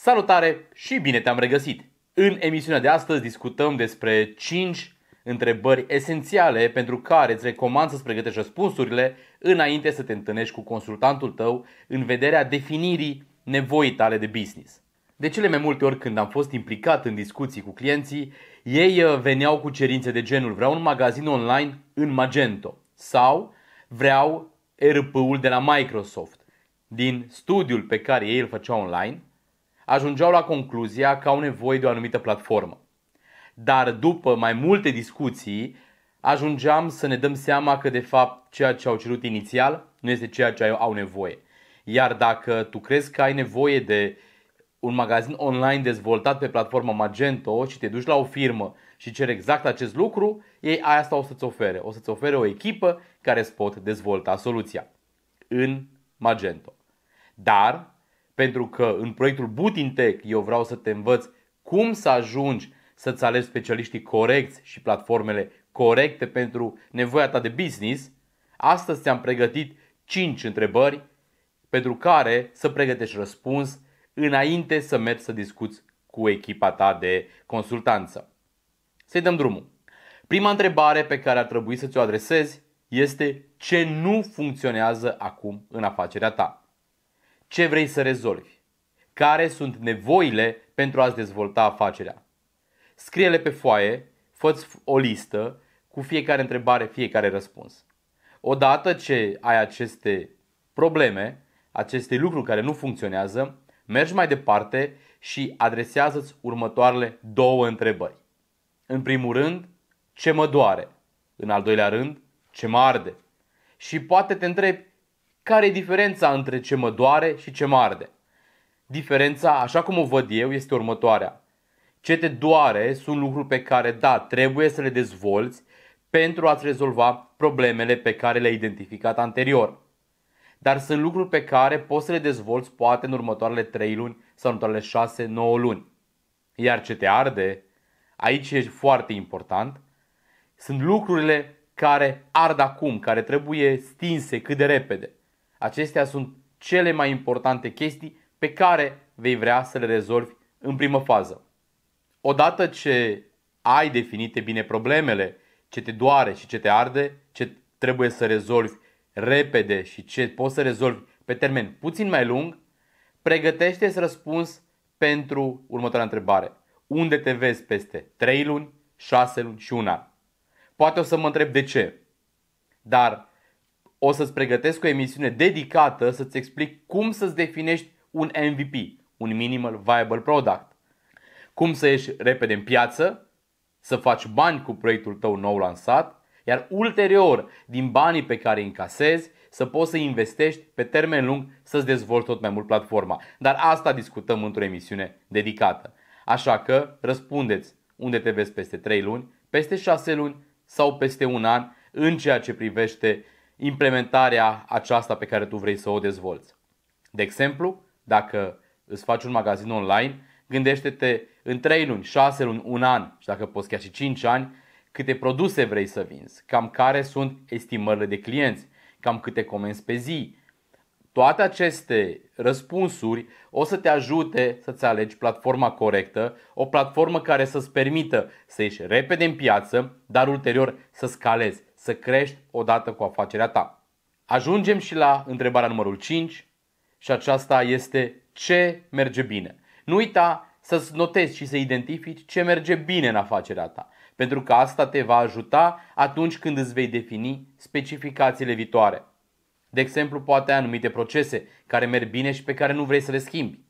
Salutare și bine te-am regăsit! În emisiunea de astăzi discutăm despre 5 întrebări esențiale pentru care îți recomand să-ți pregătești răspunsurile înainte să te întâlnești cu consultantul tău în vederea definirii nevoii tale de business. De cele mai multe ori când am fost implicat în discuții cu clienții, ei uh, veneau cu cerințe de genul vreau un magazin online în Magento sau vreau ERP-ul de la Microsoft. Din studiul pe care ei îl făceau online, ajungeau la concluzia că au nevoie de o anumită platformă. Dar după mai multe discuții, ajungeam să ne dăm seama că de fapt ceea ce au cerut inițial nu este ceea ce au nevoie. Iar dacă tu crezi că ai nevoie de un magazin online dezvoltat pe platforma Magento și te duci la o firmă și ceri exact acest lucru, ei asta o să-ți ofere. O să-ți ofere o echipă care îți pot dezvolta soluția în Magento. Dar pentru că în proiectul Butintech eu vreau să te învăț cum să ajungi să-ți alegi specialiștii corecți și platformele corecte pentru nevoia ta de business, astăzi ți-am pregătit 5 întrebări pentru care să pregătești răspuns înainte să mergi să discuți cu echipa ta de consultanță. Să-i dăm drumul. Prima întrebare pe care ar trebui să ți-o adresezi este ce nu funcționează acum în afacerea ta ce vrei să rezolvi, care sunt nevoile pentru a-ți dezvolta afacerea. Scrie-le pe foaie, fă o listă cu fiecare întrebare, fiecare răspuns. Odată ce ai aceste probleme, aceste lucruri care nu funcționează, mergi mai departe și adresează-ți următoarele două întrebări. În primul rând, ce mă doare? În al doilea rând, ce mă arde? Și poate te întrebi care e diferența între ce mă doare și ce mă arde? Diferența, așa cum o văd eu, este următoarea. Ce te doare sunt lucruri pe care, da, trebuie să le dezvolți pentru a-ți rezolva problemele pe care le-ai identificat anterior. Dar sunt lucruri pe care poți să le dezvolți poate în următoarele 3 luni sau în următoarele 6-9 luni. Iar ce te arde, aici e foarte important, sunt lucrurile care ard acum, care trebuie stinse cât de repede. Acestea sunt cele mai importante chestii pe care vei vrea să le rezolvi în primă fază. Odată ce ai definite bine problemele, ce te doare și ce te arde, ce trebuie să rezolvi repede și ce poți să rezolvi pe termen puțin mai lung, pregătește-ți răspuns pentru următoarea întrebare. Unde te vezi peste 3 luni, 6 luni și 1 an? Poate o să mă întreb de ce, dar o să-ți pregătesc o emisiune dedicată să-ți explic cum să-ți definești un MVP, un Minimal Viable Product. Cum să ieși repede în piață, să faci bani cu proiectul tău nou lansat, iar ulterior, din banii pe care îi încasezi, să poți să investești pe termen lung să-ți dezvolți tot mai mult platforma. Dar asta discutăm într-o emisiune dedicată. Așa că răspundeți unde te vezi peste 3 luni, peste 6 luni sau peste un an în ceea ce privește implementarea aceasta pe care tu vrei să o dezvolți. De exemplu, dacă îți faci un magazin online, gândește-te în 3 luni, 6 luni, 1 an și dacă poți chiar și 5 ani, câte produse vrei să vinzi, cam care sunt estimările de clienți, cam câte comenzi pe zi. Toate aceste răspunsuri o să te ajute să-ți alegi platforma corectă, o platformă care să-ți permită să ieși repede în piață, dar ulterior să scalezi să crești odată cu afacerea ta. Ajungem și la întrebarea numărul 5 și aceasta este ce merge bine. Nu uita să-ți notezi și să identifici ce merge bine în afacerea ta, pentru că asta te va ajuta atunci când îți vei defini specificațiile viitoare. De exemplu, poate ai anumite procese care merg bine și pe care nu vrei să le schimbi,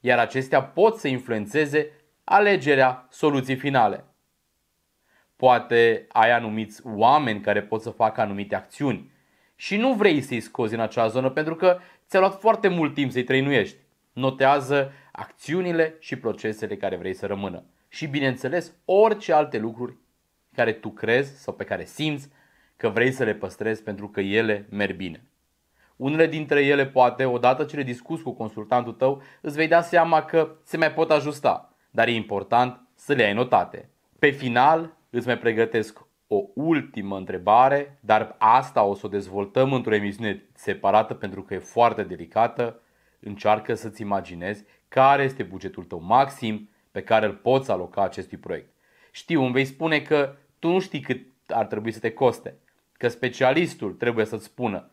iar acestea pot să influențeze alegerea soluției finale. Poate ai anumiți oameni care pot să facă anumite acțiuni și nu vrei să-i scozi în acea zonă pentru că ți-a luat foarte mult timp să-i trăinuiești. Notează acțiunile și procesele care vrei să rămână. Și bineînțeles orice alte lucruri care tu crezi sau pe care simți că vrei să le păstrezi pentru că ele merg bine. Unele dintre ele poate, odată ce le discuți cu consultantul tău, îți vei da seama că se mai pot ajusta, dar e important să le ai notate. Pe final, îți mai pregătesc o ultimă întrebare, dar asta o să o dezvoltăm într-o emisiune separată pentru că e foarte delicată. Încearcă să-ți imaginezi care este bugetul tău maxim pe care îl poți aloca acestui proiect. Știu, îmi vei spune că tu nu știi cât ar trebui să te coste, că specialistul trebuie să-ți spună.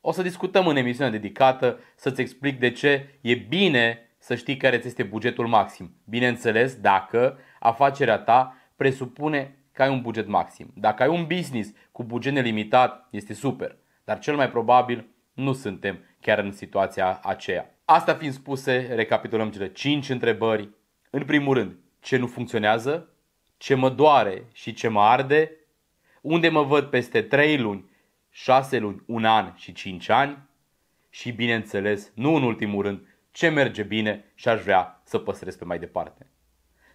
O să discutăm în emisiunea dedicată să-ți explic de ce e bine să știi care ți este bugetul maxim. Bineînțeles, dacă afacerea ta presupune că ai un buget maxim. Dacă ai un business cu buget nelimitat, este super, dar cel mai probabil nu suntem chiar în situația aceea. Asta fiind spuse, recapitulăm cele 5 întrebări. În primul rând, ce nu funcționează, ce mă doare și ce mă arde, unde mă văd peste 3 luni, 6 luni, 1 an și 5 ani și, bineînțeles, nu în ultimul rând, ce merge bine și aș vrea să păstrez pe mai departe.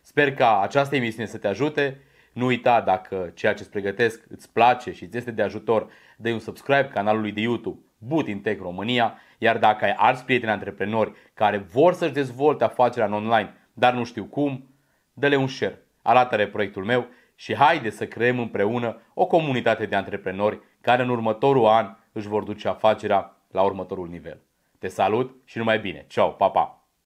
Sper ca această emisiune să te ajute. Nu uita dacă ceea ce îți pregătesc îți place și îți este de ajutor, dă un subscribe canalului de YouTube Butin Tech România, iar dacă ai alți prieteni antreprenori care vor să-și dezvolte afacerea în online, dar nu știu cum, dă-le un share, arată-le proiectul meu și haide să creăm împreună o comunitate de antreprenori care în următorul an își vor duce afacerea la următorul nivel. Te salut și numai bine! Ciao pa, pa!